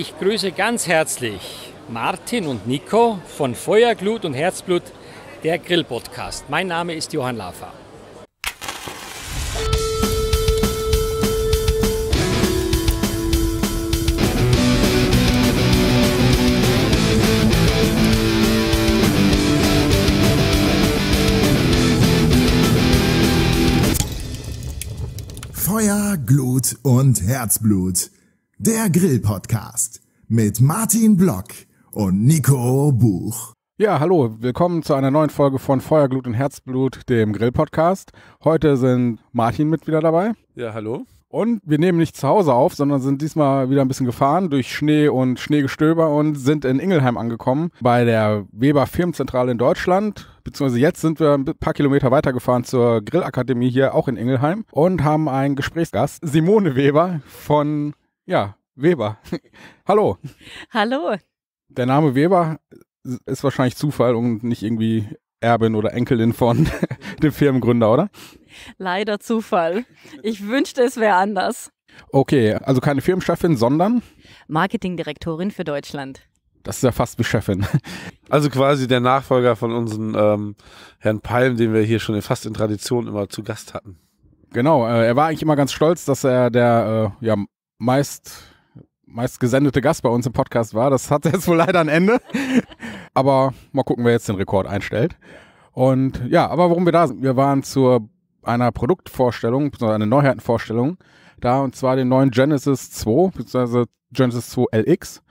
Ich grüße ganz herzlich Martin und Nico von Feuer, Glut und Herzblut, der Grillpodcast. Mein Name ist Johann Lafer. Feuer, Glut und Herzblut der Grill-Podcast mit Martin Block und Nico Buch. Ja, hallo, willkommen zu einer neuen Folge von Feuerglut und Herzblut, dem Grill-Podcast. Heute sind Martin mit wieder dabei. Ja, hallo. Und wir nehmen nicht zu Hause auf, sondern sind diesmal wieder ein bisschen gefahren durch Schnee und Schneegestöber und sind in Ingelheim angekommen bei der Weber Firmenzentrale in Deutschland. Beziehungsweise jetzt sind wir ein paar Kilometer weitergefahren zur Grillakademie hier auch in Ingelheim und haben einen Gesprächsgast, Simone Weber von ja, Weber. Hallo. Hallo. Der Name Weber ist wahrscheinlich Zufall und nicht irgendwie Erbin oder Enkelin von dem Firmengründer, oder? Leider Zufall. Ich wünschte, es wäre anders. Okay, also keine Firmenchefin, sondern Marketingdirektorin für Deutschland. Das ist ja fast wie Chefin. Also quasi der Nachfolger von unserem ähm, Herrn Palm, den wir hier schon fast in Tradition immer zu Gast hatten. Genau, äh, er war eigentlich immer ganz stolz, dass er der äh, ja, meist meist gesendete Gast bei uns im Podcast war. Das hat jetzt wohl leider ein Ende. Aber mal gucken, wer jetzt den Rekord einstellt. Und ja, aber warum wir da sind. Wir waren zu einer Produktvorstellung, beziehungsweise einer Neuheitenvorstellung da und zwar den neuen Genesis 2, beziehungsweise Genesis 2 LX.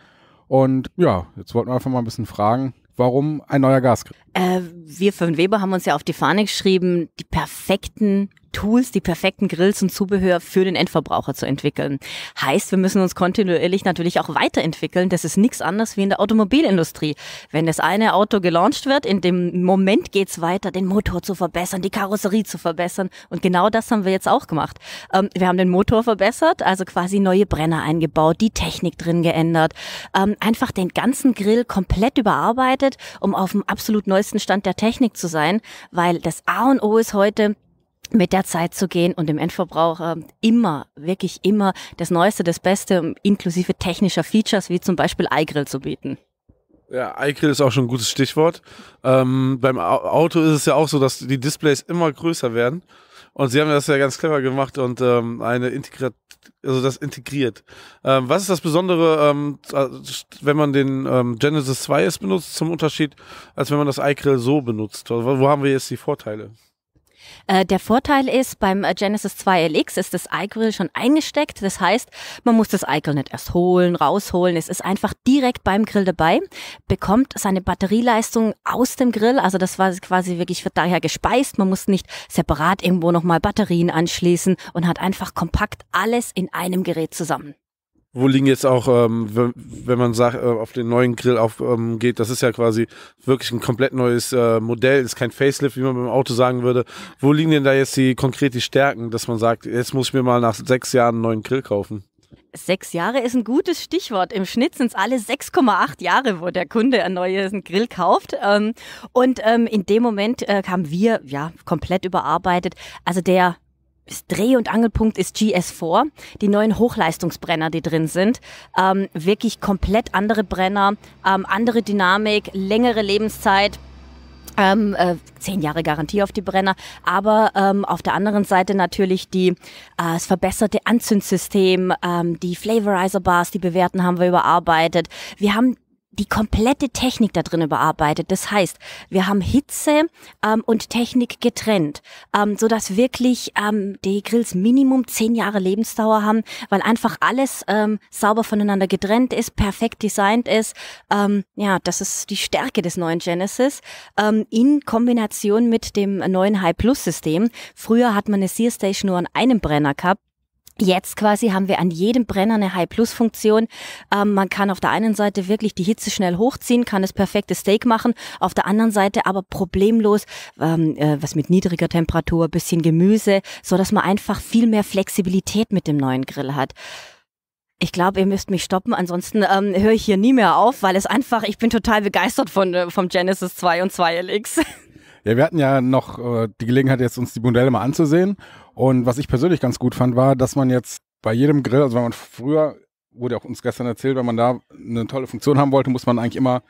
Und ja, jetzt wollten wir einfach mal ein bisschen fragen, warum ein neuer Gasgrill? Äh, wir von Weber haben uns ja auf die Fahne geschrieben, die perfekten Tools, die perfekten Grills und Zubehör für den Endverbraucher zu entwickeln. Heißt, wir müssen uns kontinuierlich natürlich auch weiterentwickeln. Das ist nichts anderes wie in der Automobilindustrie. Wenn das eine Auto gelauncht wird, in dem Moment geht's weiter, den Motor zu verbessern, die Karosserie zu verbessern. Und genau das haben wir jetzt auch gemacht. Ähm, wir haben den Motor verbessert, also quasi neue Brenner eingebaut, die Technik drin geändert, ähm, einfach den ganzen Grill komplett überarbeitet, um auf dem absolut neuesten Stand der Technik zu sein, weil das A und O ist heute, mit der Zeit zu gehen und dem Endverbraucher immer, wirklich immer das Neueste, das Beste, inklusive technischer Features wie zum Beispiel iGrill zu bieten. Ja, iGrill ist auch schon ein gutes Stichwort. Ähm, beim Auto ist es ja auch so, dass die Displays immer größer werden. Und sie haben das ja ganz clever gemacht und ähm, eine integrat, also das integriert. Ähm, was ist das Besondere, ähm, äh, wenn man den ähm, Genesis 2 S benutzt, zum Unterschied, als wenn man das iGrill so benutzt? wo haben wir jetzt die Vorteile? Äh, der Vorteil ist, beim äh, Genesis 2 LX ist das iGrill schon eingesteckt. Das heißt, man muss das iGrill nicht erst holen, rausholen. Es ist einfach direkt beim Grill dabei, bekommt seine Batterieleistung aus dem Grill. Also das war quasi wirklich, wird daher gespeist. Man muss nicht separat irgendwo nochmal Batterien anschließen und hat einfach kompakt alles in einem Gerät zusammen wo liegen jetzt auch, ähm, wenn, wenn, man sagt, äh, auf den neuen Grill aufgeht, ähm, das ist ja quasi wirklich ein komplett neues äh, Modell, ist kein Facelift, wie man beim Auto sagen würde. Wo liegen denn da jetzt die konkret die Stärken, dass man sagt, jetzt muss ich mir mal nach sechs Jahren einen neuen Grill kaufen? Sechs Jahre ist ein gutes Stichwort. Im Schnitt sind es alle 6,8 Jahre, wo der Kunde einen neuen Grill kauft. Ähm, und ähm, in dem Moment äh, haben wir ja komplett überarbeitet. Also der Dreh- und Angelpunkt ist GS4, die neuen Hochleistungsbrenner, die drin sind. Ähm, wirklich komplett andere Brenner, ähm, andere Dynamik, längere Lebenszeit. Ähm, äh, zehn Jahre Garantie auf die Brenner, aber ähm, auf der anderen Seite natürlich die äh, das verbesserte Anzündsystem, ähm, die Flavorizer Bars, die bewerten haben wir überarbeitet. Wir haben die komplette Technik da drin überarbeitet. Das heißt, wir haben Hitze ähm, und Technik getrennt, ähm, so dass wirklich ähm, die Grills Minimum zehn Jahre Lebensdauer haben, weil einfach alles ähm, sauber voneinander getrennt ist, perfekt designt ist. Ähm, ja, das ist die Stärke des neuen Genesis ähm, in Kombination mit dem neuen High Plus System. Früher hat man eine Sear Station nur an einem Brenner gehabt. Jetzt quasi haben wir an jedem Brenner eine High-Plus-Funktion. Ähm, man kann auf der einen Seite wirklich die Hitze schnell hochziehen, kann das perfekte Steak machen, auf der anderen Seite aber problemlos ähm, äh, was mit niedriger Temperatur, bisschen Gemüse, so dass man einfach viel mehr Flexibilität mit dem neuen Grill hat. Ich glaube, ihr müsst mich stoppen, ansonsten ähm, höre ich hier nie mehr auf, weil es einfach, ich bin total begeistert von, äh, vom Genesis 2 und 2LX. Ja, wir hatten ja noch äh, die Gelegenheit, jetzt uns die Modelle mal anzusehen. Und was ich persönlich ganz gut fand, war, dass man jetzt bei jedem Grill, also wenn man früher, wurde auch uns gestern erzählt, wenn man da eine tolle Funktion haben wollte, muss man eigentlich immer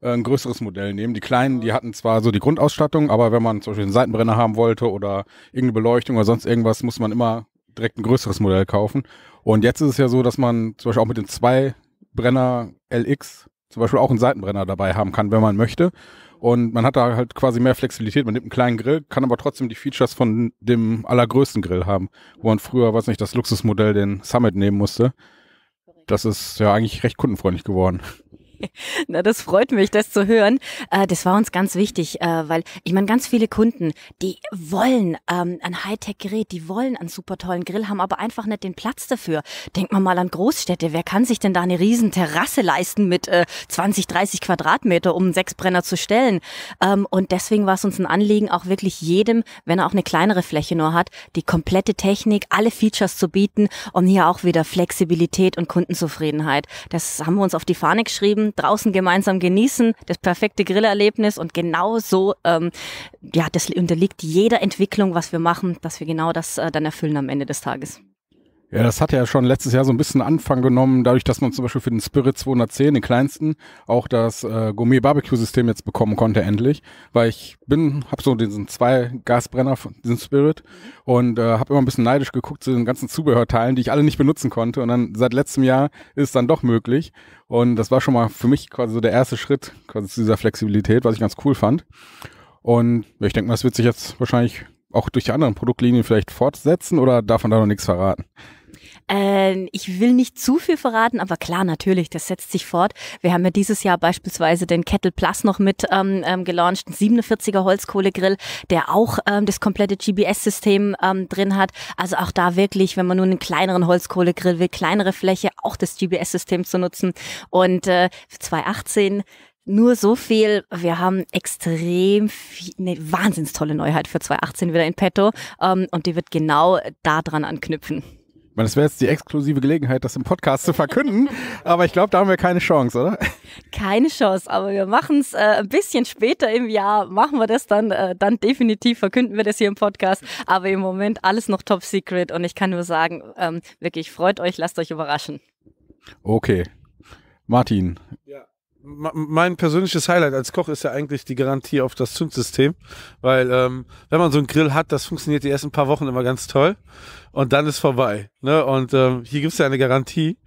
äh, ein größeres Modell nehmen. Die kleinen, die hatten zwar so die Grundausstattung, aber wenn man zum Beispiel einen Seitenbrenner haben wollte oder irgendeine Beleuchtung oder sonst irgendwas, muss man immer direkt ein größeres Modell kaufen. Und jetzt ist es ja so, dass man zum Beispiel auch mit den zwei Brenner LX zum Beispiel auch einen Seitenbrenner dabei haben kann, wenn man möchte. Und man hat da halt quasi mehr Flexibilität. Man nimmt einen kleinen Grill, kann aber trotzdem die Features von dem allergrößten Grill haben, wo man früher, weiß nicht, das Luxusmodell, den Summit nehmen musste. Das ist ja eigentlich recht kundenfreundlich geworden. Na, das freut mich, das zu hören. Äh, das war uns ganz wichtig, äh, weil ich meine, ganz viele Kunden, die wollen ähm, ein Hightech-Gerät, die wollen einen super tollen Grill, haben aber einfach nicht den Platz dafür. Denkt man mal an Großstädte. Wer kann sich denn da eine riesen Terrasse leisten mit äh, 20, 30 Quadratmeter, um einen Sechsbrenner zu stellen? Ähm, und deswegen war es uns ein Anliegen, auch wirklich jedem, wenn er auch eine kleinere Fläche nur hat, die komplette Technik, alle Features zu bieten, um hier auch wieder Flexibilität und Kundenzufriedenheit. Das haben wir uns auf die Fahne geschrieben draußen gemeinsam genießen, das perfekte Grillerlebnis und genau so, ähm, ja, das unterliegt jeder Entwicklung, was wir machen, dass wir genau das äh, dann erfüllen am Ende des Tages. Ja, das hat ja schon letztes Jahr so ein bisschen Anfang genommen, dadurch, dass man zum Beispiel für den Spirit 210, den kleinsten, auch das äh, Gourmet-Barbecue-System jetzt bekommen konnte endlich, weil ich bin, habe so diesen zwei Gasbrenner von diesem Spirit und äh, habe immer ein bisschen neidisch geguckt zu den ganzen Zubehörteilen, die ich alle nicht benutzen konnte und dann seit letztem Jahr ist es dann doch möglich und das war schon mal für mich quasi so der erste Schritt quasi zu dieser Flexibilität, was ich ganz cool fand und ich denke mal, es wird sich jetzt wahrscheinlich auch durch die anderen Produktlinien vielleicht fortsetzen oder darf man da noch nichts verraten? Äh, ich will nicht zu viel verraten, aber klar, natürlich, das setzt sich fort. Wir haben ja dieses Jahr beispielsweise den Kettle Plus noch mit ähm, ähm, gelauncht, 47er Holzkohlegrill, der auch ähm, das komplette GBS-System ähm, drin hat. Also auch da wirklich, wenn man nur einen kleineren Holzkohlegrill will, kleinere Fläche, auch das GBS-System zu nutzen. Und äh, 2018 nur so viel. Wir haben extrem viel, eine wahnsinns tolle Neuheit für 2018 wieder in petto. Ähm, und die wird genau daran anknüpfen meine, das wäre jetzt die exklusive Gelegenheit, das im Podcast zu verkünden, aber ich glaube, da haben wir keine Chance, oder? Keine Chance, aber wir machen es äh, ein bisschen später im Jahr, machen wir das dann, äh, dann definitiv verkünden wir das hier im Podcast, aber im Moment alles noch top secret und ich kann nur sagen, ähm, wirklich freut euch, lasst euch überraschen. Okay. Martin, mein persönliches Highlight als Koch ist ja eigentlich die Garantie auf das Zündsystem, weil ähm, wenn man so einen Grill hat, das funktioniert die ersten paar Wochen immer ganz toll und dann ist vorbei. Ne? Und ähm, hier gibt's ja eine Garantie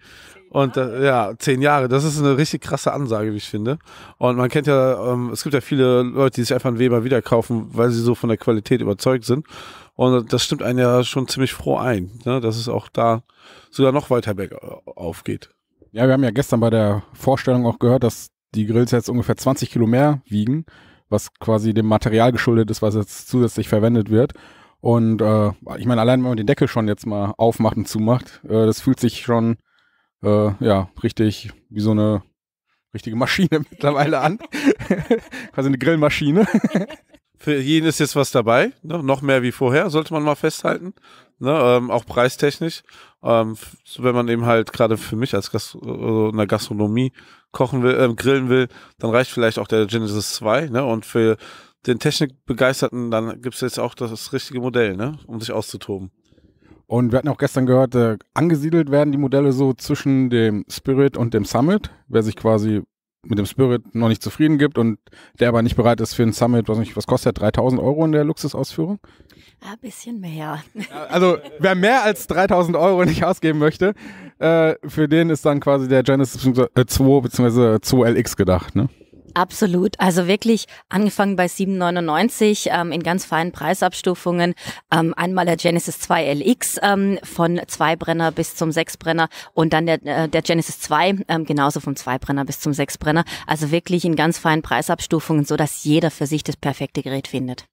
und äh, ja, zehn Jahre, das ist eine richtig krasse Ansage, wie ich finde. Und man kennt ja, ähm, es gibt ja viele Leute, die sich einfach einen Weber wieder kaufen, weil sie so von der Qualität überzeugt sind. Und das stimmt einen ja schon ziemlich froh ein, ne? dass es auch da sogar noch weiter bergauf geht. Ja, wir haben ja gestern bei der Vorstellung auch gehört, dass die Grills jetzt ungefähr 20 Kilo mehr wiegen, was quasi dem Material geschuldet ist, was jetzt zusätzlich verwendet wird. Und äh, ich meine, allein wenn man den Deckel schon jetzt mal aufmacht und zumacht, äh, das fühlt sich schon äh, ja richtig wie so eine richtige Maschine mittlerweile an. Quasi eine Grillmaschine. Für jeden ist jetzt was dabei, ne? noch mehr wie vorher, sollte man mal festhalten ne, ähm, auch preistechnisch. Ähm, wenn man eben halt gerade für mich als Gast also in der Gastronomie kochen will, ähm, grillen will, dann reicht vielleicht auch der Genesis 2, ne? Und für den Technikbegeisterten, dann gibt es jetzt auch das richtige Modell, ne? Um sich auszutoben. Und wir hatten auch gestern gehört, äh, angesiedelt werden die Modelle so zwischen dem Spirit und dem Summit. Wer sich quasi mit dem Spirit noch nicht zufrieden gibt und der aber nicht bereit ist für ein Summit, was, nicht, was kostet 3000 Euro in der Luxusausführung? Ein bisschen mehr. Also wer mehr als 3000 Euro nicht ausgeben möchte, äh, für den ist dann quasi der Genesis 2 bzw. 2LX gedacht, ne? Absolut. Also wirklich angefangen bei 7,99 ähm, in ganz feinen Preisabstufungen. Ähm, einmal der Genesis 2 LX ähm, von Brenner bis zum 6 Brenner und dann der, äh, der Genesis 2 ähm, genauso vom 2 Brenner bis zum 6 Brenner. Also wirklich in ganz feinen Preisabstufungen, so dass jeder für sich das perfekte Gerät findet.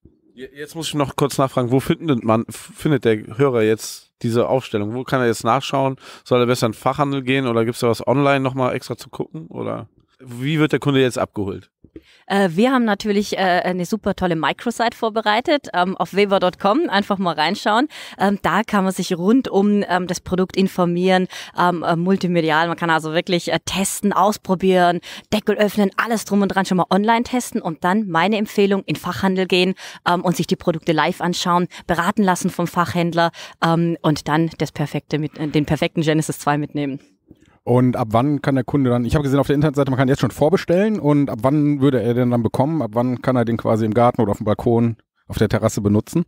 Jetzt muss ich noch kurz nachfragen, wo findet man, findet der Hörer jetzt diese Aufstellung? Wo kann er jetzt nachschauen? Soll er besser in den Fachhandel gehen oder gibt es da was online nochmal extra zu gucken? Oder? Wie wird der Kunde jetzt abgeholt? Äh, wir haben natürlich äh, eine super tolle Microsite vorbereitet ähm, auf weber.com. Einfach mal reinschauen. Ähm, da kann man sich rund um ähm, das Produkt informieren, ähm, äh, multimedial. Man kann also wirklich äh, testen, ausprobieren, Deckel öffnen, alles drum und dran schon mal online testen und dann meine Empfehlung in Fachhandel gehen ähm, und sich die Produkte live anschauen, beraten lassen vom Fachhändler ähm, und dann das perfekte mit, äh, den perfekten Genesis 2 mitnehmen. Und ab wann kann der Kunde dann, ich habe gesehen auf der Internetseite, man kann jetzt schon vorbestellen und ab wann würde er den dann bekommen? Ab wann kann er den quasi im Garten oder auf dem Balkon, auf der Terrasse benutzen?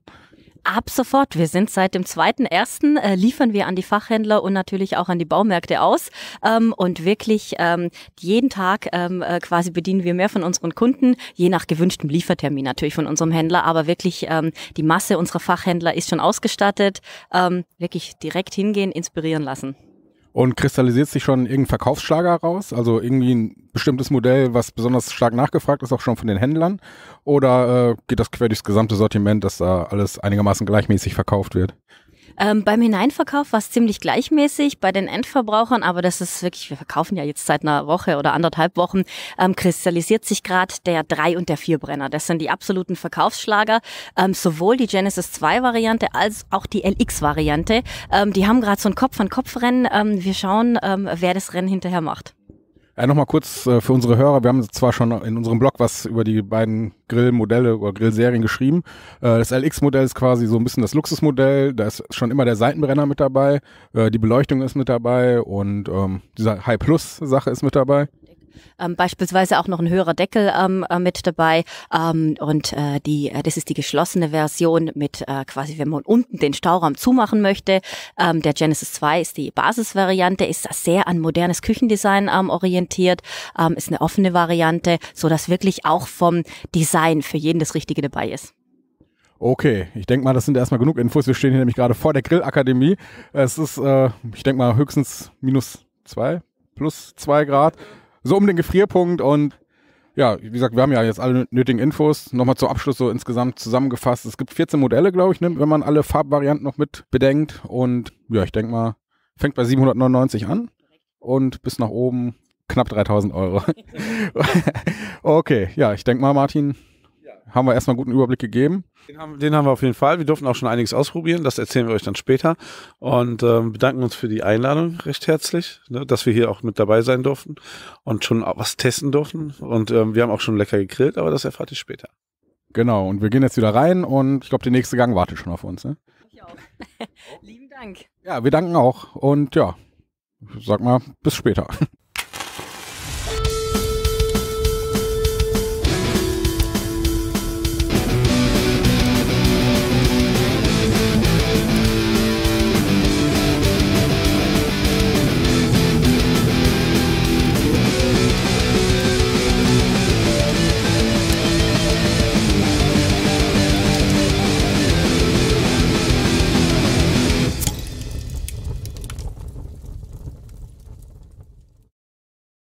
Ab sofort. Wir sind seit dem 2.1. Äh, liefern wir an die Fachhändler und natürlich auch an die Baumärkte aus. Ähm, und wirklich ähm, jeden Tag ähm, äh, quasi bedienen wir mehr von unseren Kunden, je nach gewünschtem Liefertermin natürlich von unserem Händler. Aber wirklich ähm, die Masse unserer Fachhändler ist schon ausgestattet. Ähm, wirklich direkt hingehen, inspirieren lassen und kristallisiert sich schon irgendein Verkaufsschlager raus? Also irgendwie ein bestimmtes Modell, was besonders stark nachgefragt ist, auch schon von den Händlern? Oder äh, geht das quer durchs gesamte Sortiment, dass da alles einigermaßen gleichmäßig verkauft wird? Ähm, beim Hineinverkauf war es ziemlich gleichmäßig bei den Endverbrauchern, aber das ist wirklich, wir verkaufen ja jetzt seit einer Woche oder anderthalb Wochen, ähm, kristallisiert sich gerade der 3 und der 4 Brenner. Das sind die absoluten Verkaufsschlager. Ähm, sowohl die Genesis 2 Variante als auch die LX Variante. Ähm, die haben gerade so ein Kopf-an-Kopf-Rennen. Ähm, wir schauen, ähm, wer das Rennen hinterher macht. Äh, Nochmal kurz äh, für unsere Hörer. Wir haben zwar schon in unserem Blog was über die beiden Grillmodelle oder Grillserien geschrieben. Äh, das LX-Modell ist quasi so ein bisschen das Luxusmodell. Da ist schon immer der Seitenbrenner mit dabei. Äh, die Beleuchtung ist mit dabei und ähm, diese High-Plus-Sache ist mit dabei ähm, beispielsweise auch noch ein höherer Deckel ähm, äh, mit dabei. Ähm, und äh, die, äh, das ist die geschlossene Version mit äh, quasi, wenn man unten den Stauraum zumachen möchte. Ähm, der Genesis 2 ist die Basisvariante, ist sehr an modernes Küchendesign ähm, orientiert, ähm, ist eine offene Variante, so dass wirklich auch vom Design für jeden das Richtige dabei ist. Okay, ich denke mal, das sind erstmal genug Infos. Wir stehen hier nämlich gerade vor der Grillakademie. Es ist, äh, ich denke mal, höchstens minus zwei, plus zwei Grad so um den Gefrierpunkt und ja, wie gesagt, wir haben ja jetzt alle nötigen Infos. Nochmal zum Abschluss so insgesamt zusammengefasst. Es gibt 14 Modelle, glaube ich, ne, wenn man alle Farbvarianten noch mit bedenkt. Und ja, ich denke mal, fängt bei 799 an und bis nach oben knapp 3000 Euro. okay, ja, ich denke mal, Martin, haben wir erstmal einen guten Überblick gegeben. Den haben, den haben, wir auf jeden Fall. Wir durften auch schon einiges ausprobieren. Das erzählen wir euch dann später. Und ähm, bedanken uns für die Einladung recht herzlich, ne, dass wir hier auch mit dabei sein durften und schon was testen durften. Und ähm, wir haben auch schon lecker gegrillt, aber das erfahrt ihr später. Genau, und wir gehen jetzt wieder rein und ich glaube, der nächste Gang wartet schon auf uns. Ne? Ich auch. Lieben Dank. Ja, wir danken auch. Und ja, sag mal, bis später.